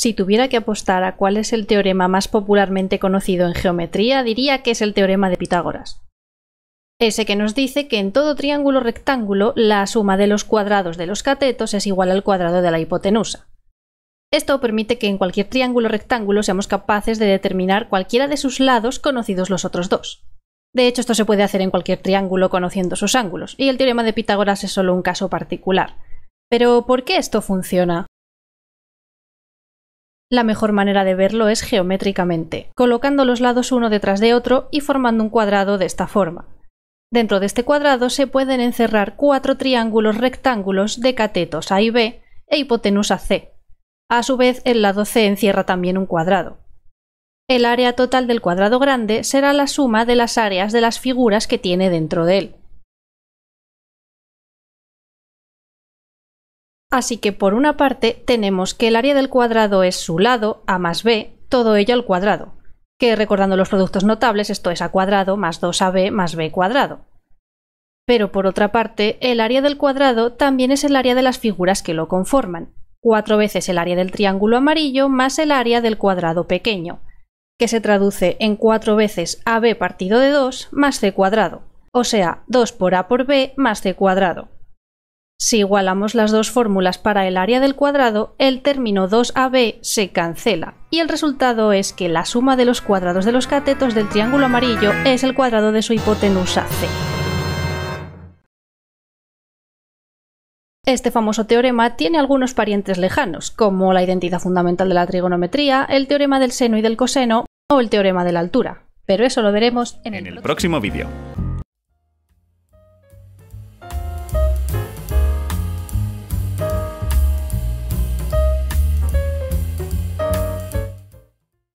Si tuviera que apostar a cuál es el teorema más popularmente conocido en geometría, diría que es el teorema de Pitágoras. Ese que nos dice que en todo triángulo rectángulo la suma de los cuadrados de los catetos es igual al cuadrado de la hipotenusa. Esto permite que en cualquier triángulo rectángulo seamos capaces de determinar cualquiera de sus lados conocidos los otros dos. De hecho, esto se puede hacer en cualquier triángulo conociendo sus ángulos, y el teorema de Pitágoras es solo un caso particular. Pero, ¿por qué esto funciona? La mejor manera de verlo es geométricamente, colocando los lados uno detrás de otro y formando un cuadrado de esta forma. Dentro de este cuadrado se pueden encerrar cuatro triángulos rectángulos de catetos A y B e hipotenusa C. A su vez, el lado C encierra también un cuadrado. El área total del cuadrado grande será la suma de las áreas de las figuras que tiene dentro de él. Así que por una parte tenemos que el área del cuadrado es su lado, a más b, todo ello al cuadrado, que recordando los productos notables esto es a cuadrado más 2ab más b cuadrado. Pero por otra parte, el área del cuadrado también es el área de las figuras que lo conforman, cuatro veces el área del triángulo amarillo más el área del cuadrado pequeño, que se traduce en cuatro veces AB partido de 2 más C cuadrado, o sea, 2 por A por B más C cuadrado. Si igualamos las dos fórmulas para el área del cuadrado, el término 2ab se cancela y el resultado es que la suma de los cuadrados de los catetos del triángulo amarillo es el cuadrado de su hipotenusa c. Este famoso teorema tiene algunos parientes lejanos, como la identidad fundamental de la trigonometría, el teorema del seno y del coseno o el teorema de la altura, pero eso lo veremos en el, próximo vídeo.